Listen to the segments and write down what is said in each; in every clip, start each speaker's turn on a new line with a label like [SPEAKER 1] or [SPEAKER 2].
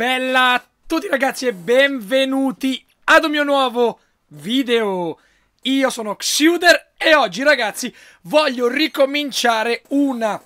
[SPEAKER 1] bella a tutti ragazzi e benvenuti ad un mio nuovo video Io sono Xuder e oggi ragazzi voglio ricominciare una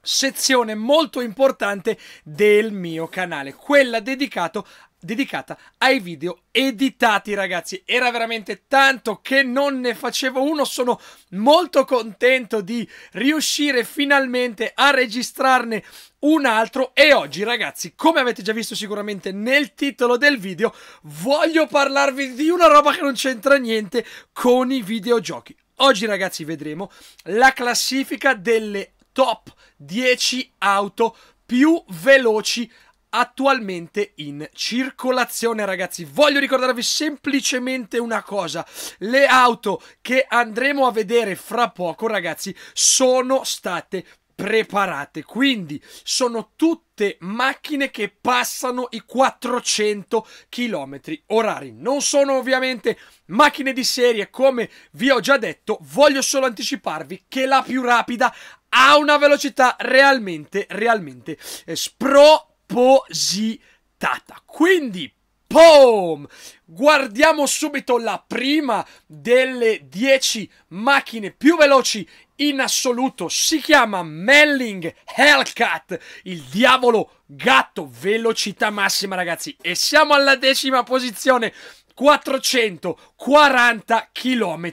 [SPEAKER 1] sezione molto importante del mio canale, quella dedicato, dedicata ai video editati ragazzi era veramente tanto che non ne facevo uno sono molto contento di riuscire finalmente a registrarne un altro e oggi ragazzi come avete già visto sicuramente nel titolo del video voglio parlarvi di una roba che non c'entra niente con i videogiochi Oggi ragazzi vedremo la classifica delle top 10 auto più veloci attualmente in circolazione ragazzi voglio ricordarvi semplicemente una cosa le auto che andremo a vedere fra poco ragazzi sono state preparate quindi sono tutte macchine che passano i 400 km orari non sono ovviamente macchine di serie come vi ho già detto voglio solo anticiparvi che la più rapida ha una velocità realmente, realmente eh, spropositata. Quindi, Boom! Guardiamo subito la prima delle 10 macchine più veloci in assoluto. Si chiama Melling Hellcat, il diavolo gatto, velocità massima ragazzi. E siamo alla decima posizione 440 km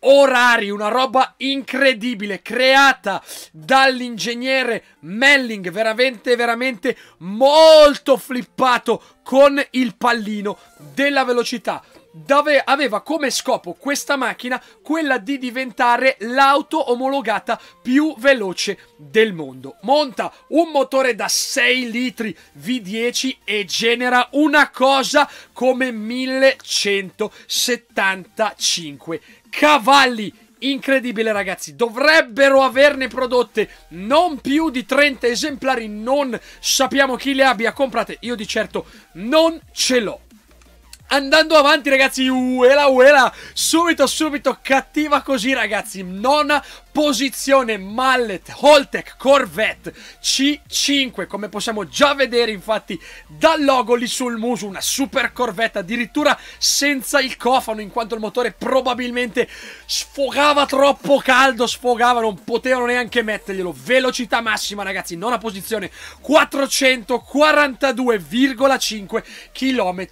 [SPEAKER 1] orari, una roba incredibile creata dall'ingegnere Melling, veramente veramente molto flippato con il pallino della velocità dove aveva come scopo questa macchina quella di diventare l'auto omologata più veloce del mondo. Monta un motore da 6 litri V10 e genera una cosa come 1175 cavalli incredibile ragazzi dovrebbero averne prodotte non più di 30 esemplari non sappiamo chi le abbia comprate io di certo non ce l'ho andando avanti ragazzi uela uela subito subito cattiva così ragazzi nona posizione Mallet Holtec Corvette C5 come possiamo già vedere infatti dal logo lì sul muso una super corvetta addirittura senza il cofano in quanto il motore probabilmente sfogava troppo caldo sfogava non potevano neanche metterglielo velocità massima ragazzi nona posizione 442,5 km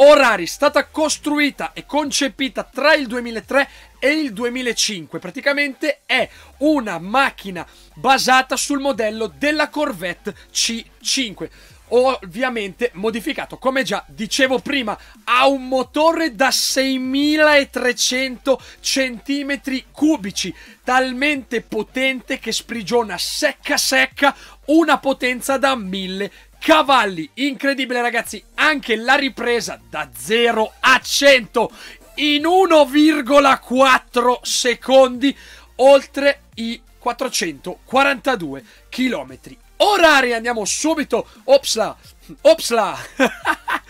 [SPEAKER 1] Orari è stata costruita e concepita tra il 2003 e il 2005. Praticamente è una macchina basata sul modello della Corvette C5 ovviamente modificato. Come già dicevo prima, ha un motore da 6300 cm cubici, talmente potente che sprigiona secca secca una potenza da 1000 cm. Cavalli, incredibile ragazzi, anche la ripresa da 0 a 100 in 1,4 secondi oltre i 442 km orari. Andiamo subito, opsla, opsla.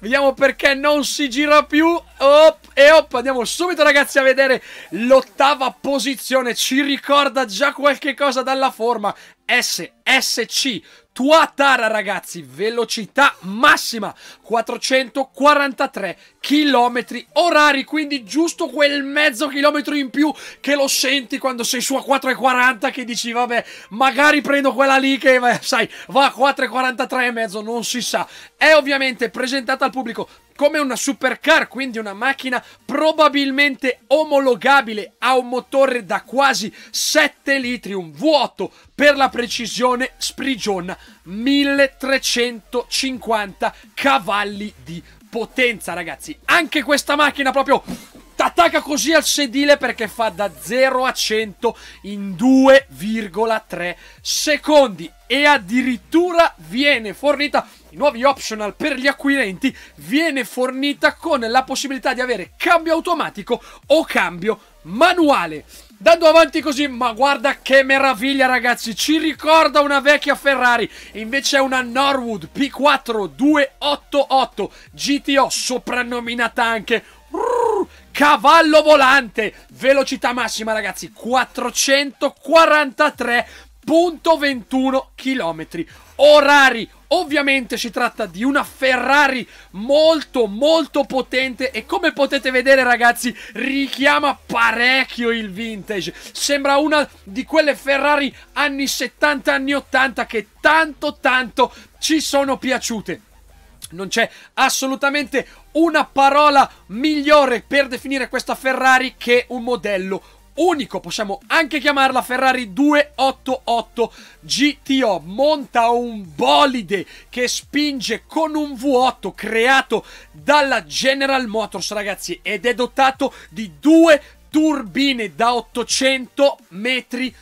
[SPEAKER 1] Vediamo perché non si gira più. Op, e op, andiamo subito ragazzi a vedere l'ottava posizione. Ci ricorda già qualche cosa dalla forma. SSC tua tara ragazzi, velocità massima 443 km orari, quindi giusto quel mezzo chilometro in più che lo senti quando sei su a 4,40 che dici vabbè magari prendo quella lì che sai va a 4,43 e mezzo, non si sa. È ovviamente presentata al pubblico come una supercar, quindi una macchina probabilmente omologabile a un motore da quasi 7 litri, un vuoto per la precisione sprigiona 1350 cavalli di potenza, ragazzi. Anche questa macchina proprio t'attacca così al sedile perché fa da 0 a 100 in 2,3 secondi e addirittura viene fornita nuovi optional per gli acquirenti, viene fornita con la possibilità di avere cambio automatico o cambio manuale. Dando avanti così, ma guarda che meraviglia ragazzi, ci ricorda una vecchia Ferrari, invece è una Norwood P4 288 GTO, soprannominata anche cavallo volante, velocità massima ragazzi, 443.21 km orari Ovviamente si tratta di una Ferrari molto molto potente e come potete vedere ragazzi richiama parecchio il vintage. Sembra una di quelle Ferrari anni 70, anni 80 che tanto tanto ci sono piaciute. Non c'è assolutamente una parola migliore per definire questa Ferrari che un modello unico, possiamo anche chiamarla Ferrari 288 GTO, monta un bolide che spinge con un V8 creato dalla General Motors ragazzi ed è dotato di due turbine da 800 metri,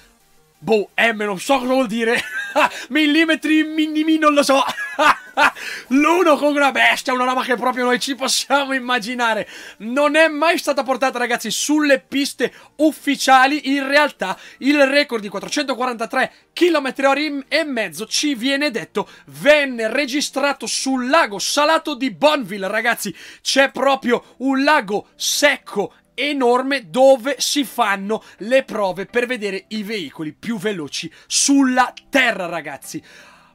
[SPEAKER 1] boh, eh, M non so cosa vuol dire millimetri minimi, non lo so. L'uno con una bestia, una roba che proprio noi ci possiamo immaginare. Non è mai stata portata, ragazzi, sulle piste ufficiali. In realtà, il record di 443 km/h e mezzo ci viene detto venne registrato sul lago salato di Bonville, ragazzi. C'è proprio un lago secco enorme dove si fanno le prove per vedere i veicoli più veloci sulla terra ragazzi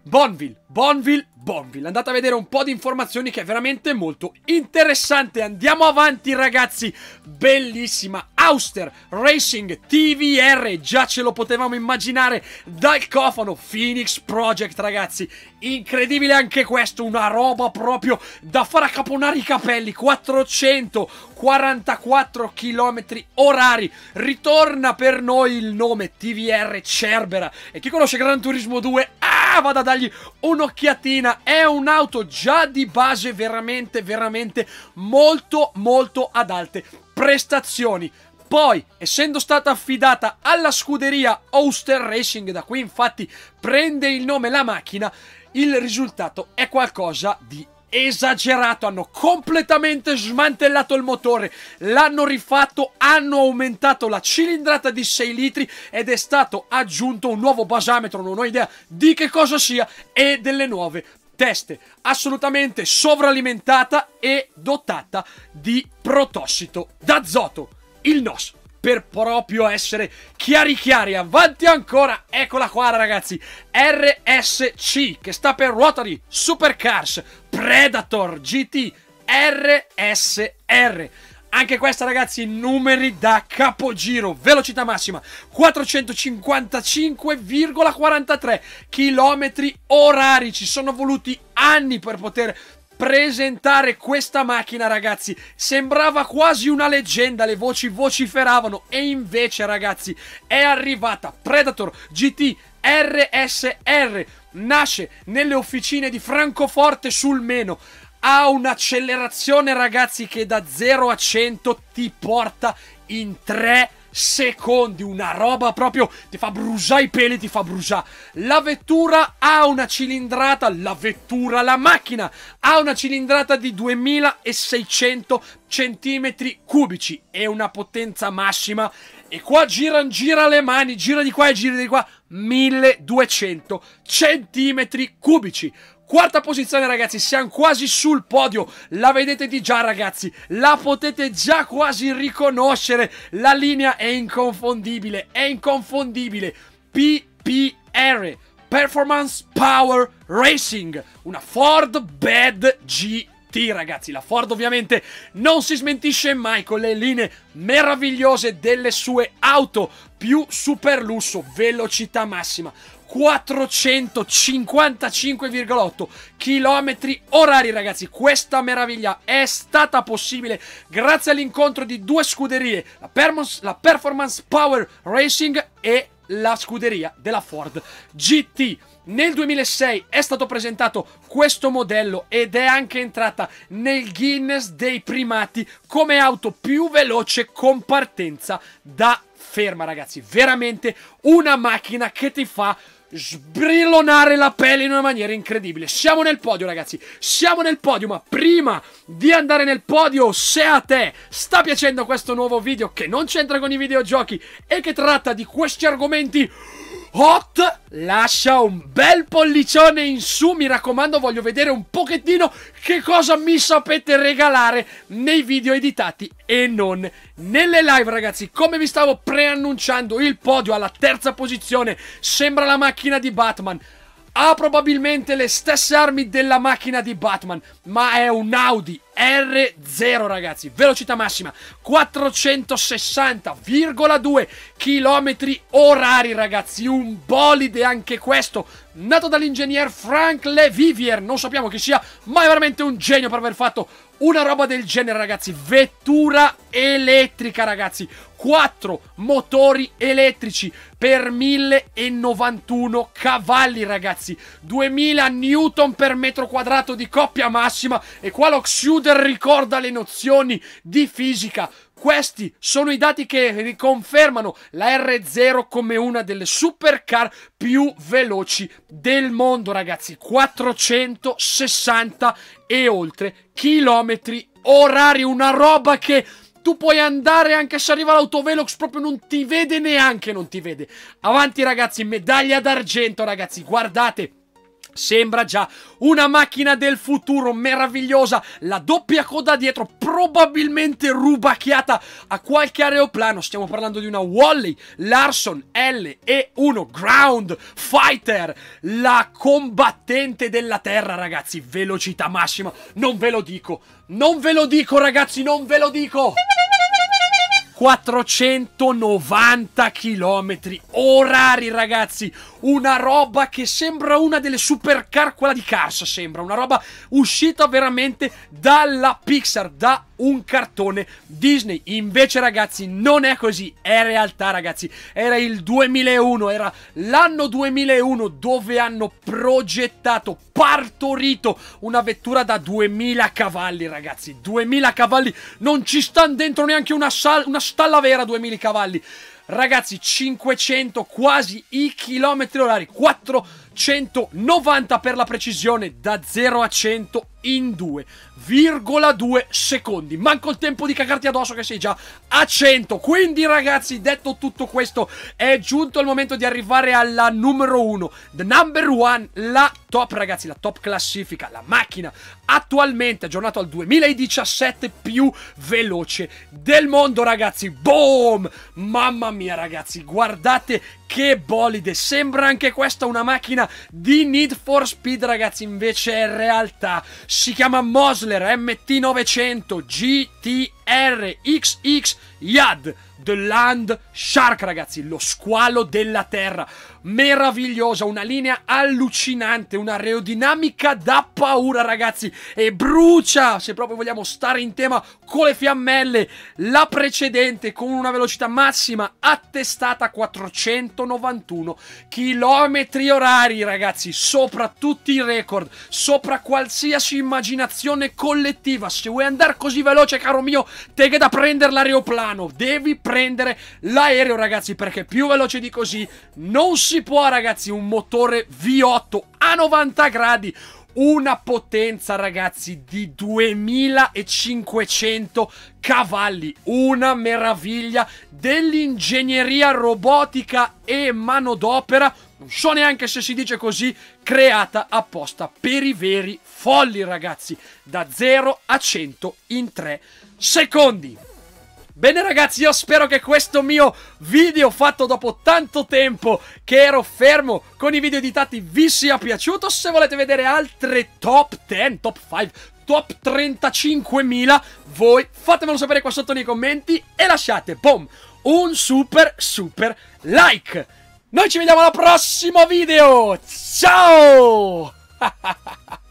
[SPEAKER 1] Bonville, Bonville, Bonville. Andate a vedere un po' di informazioni che è veramente molto interessante. Andiamo avanti ragazzi, bellissima. Auster Racing TVR, già ce lo potevamo immaginare dal cofano Phoenix Project ragazzi. Incredibile anche questo, una roba proprio da far accaponare i capelli. 444 km orari. Ritorna per noi il nome TVR Cerbera. E chi conosce Gran Turismo 2 Ah, vado a dargli un'occhiatina. È un'auto già di base veramente, veramente molto, molto ad alte prestazioni. Poi, essendo stata affidata alla scuderia Oster Racing, da cui infatti prende il nome la macchina, il risultato è qualcosa di esagerato, hanno completamente smantellato il motore, l'hanno rifatto, hanno aumentato la cilindrata di 6 litri ed è stato aggiunto un nuovo basametro, non ho idea di che cosa sia, e delle nuove teste, assolutamente sovralimentata e dotata di protossido d'azoto, il NOS per proprio essere chiari chiari. Avanti ancora, eccola qua ragazzi, RSC che sta per Rotary Supercars Predator GT RSR. Anche questa ragazzi, numeri da capogiro, velocità massima 455,43 km orari, ci sono voluti anni per poter presentare questa macchina, ragazzi. Sembrava quasi una leggenda, le voci vociferavano e invece, ragazzi, è arrivata Predator GT RSR. Nasce nelle officine di Francoforte sul Meno. Ha un'accelerazione, ragazzi, che da 0 a 100 ti porta in 3 secondi, una roba proprio ti fa bruciare i peli, ti fa bruciare. La vettura ha una cilindrata, la vettura, la macchina ha una cilindrata di 2600 cm cubici e una potenza massima e qua gira, gira le mani, gira di qua e gira di qua 1200 cm cubici. Quarta posizione ragazzi, siamo quasi sul podio, la vedete di già ragazzi, la potete già quasi riconoscere, la linea è inconfondibile, è inconfondibile, PPR, Performance Power Racing, una Ford Bad GT. T, ragazzi, la Ford ovviamente non si smentisce mai con le linee meravigliose delle sue auto più super lusso, velocità massima, 455,8 km orari ragazzi questa meraviglia è stata possibile grazie all'incontro di due scuderie la, la Performance Power Racing e la scuderia della Ford GT nel 2006 è stato presentato questo modello ed è anche entrata nel Guinness dei primati come auto più veloce con partenza da ferma ragazzi veramente una macchina che ti fa sbrillonare la pelle in una maniera incredibile. Siamo nel podio, ragazzi. Siamo nel podio, ma prima di andare nel podio, se a te sta piacendo questo nuovo video che non c'entra con i videogiochi e che tratta di questi argomenti hot, lascia un bel pollicione in su, mi raccomando voglio vedere un pochettino che cosa mi sapete regalare nei video editati e non nelle live ragazzi. Come vi stavo preannunciando il podio alla terza posizione, sembra la macchina di Batman, ha probabilmente le stesse armi della macchina di Batman, ma è un Audi R0 ragazzi, velocità massima 460,2 km orari ragazzi, un bolide anche questo, nato dall'ingegner Frank Levivier, non sappiamo chi sia, ma è veramente un genio per aver fatto una roba del genere, ragazzi. Vettura elettrica, ragazzi. Quattro motori elettrici per 1091 cavalli, ragazzi. 2000 newton per metro quadrato di coppia massima. E qua lo Xuder ricorda le nozioni di fisica questi sono i dati che riconfermano la R0 come una delle supercar più veloci del mondo, ragazzi. 460 e oltre chilometri orari, una roba che tu puoi andare anche se arriva l'autovelox proprio non ti vede neanche non ti vede avanti ragazzi medaglia d'argento ragazzi guardate Sembra già una macchina del futuro meravigliosa, la doppia coda dietro probabilmente rubacchiata a qualche aeroplano, stiamo parlando di una Wally Larson LE1 Ground Fighter, la combattente della terra ragazzi, velocità massima, non ve lo dico, non ve lo dico ragazzi, non ve lo dico! 490 km orari, ragazzi. Una roba che sembra una delle supercar, quella di Cars, sembra. Una roba uscita veramente dalla Pixar, da un cartone Disney. Invece, ragazzi, non è così. È realtà, ragazzi. Era il 2001, era l'anno 2001 dove hanno progettato partorito una vettura da 2000 cavalli, ragazzi. 2000 cavalli, non ci stanno dentro neanche una, una stalla vera 2000 cavalli. Ragazzi, 500 quasi i chilometri orari, 4 190 per la precisione, da 0 a 100 in 2,2 secondi. Manco il tempo di cagarti addosso che sei già a 100. Quindi ragazzi, detto tutto questo, è giunto il momento di arrivare alla numero 1. The number 1, la top ragazzi, la top classifica, la macchina attualmente aggiornata al 2017 più veloce del mondo ragazzi. Boom! Mamma mia ragazzi, guardate che bolide! Sembra anche questa una macchina di Need for Speed, ragazzi, invece è in realtà si chiama Mosler MT900 GTX RXX Yad. The Land Shark, ragazzi, lo squalo della terra. Meravigliosa, una linea allucinante, una aerodinamica da paura, ragazzi. E brucia, se proprio vogliamo stare in tema, con le fiammelle. La precedente con una velocità massima attestata a 491 km orari, ragazzi. Sopra tutti i record, sopra qualsiasi immaginazione collettiva. Se vuoi andare così veloce, caro mio, Te che da prendere l'aeroplano, devi prendere l'aereo ragazzi perché più veloce di così non si può ragazzi un motore V8 a 90 gradi una potenza ragazzi di 2500 cavalli, una meraviglia dell'ingegneria robotica e manodopera non so neanche se si dice così, creata apposta per i veri folli ragazzi, da 0 a 100 in 3 secondi. Bene ragazzi, io spero che questo mio video fatto dopo tanto tempo che ero fermo con i video editati vi sia piaciuto. Se volete vedere altre top 10, top 5, top 35.000, voi fatemelo sapere qua sotto nei commenti e lasciate, boom, un super super like. Noi ci vediamo al prossimo video! Ciao!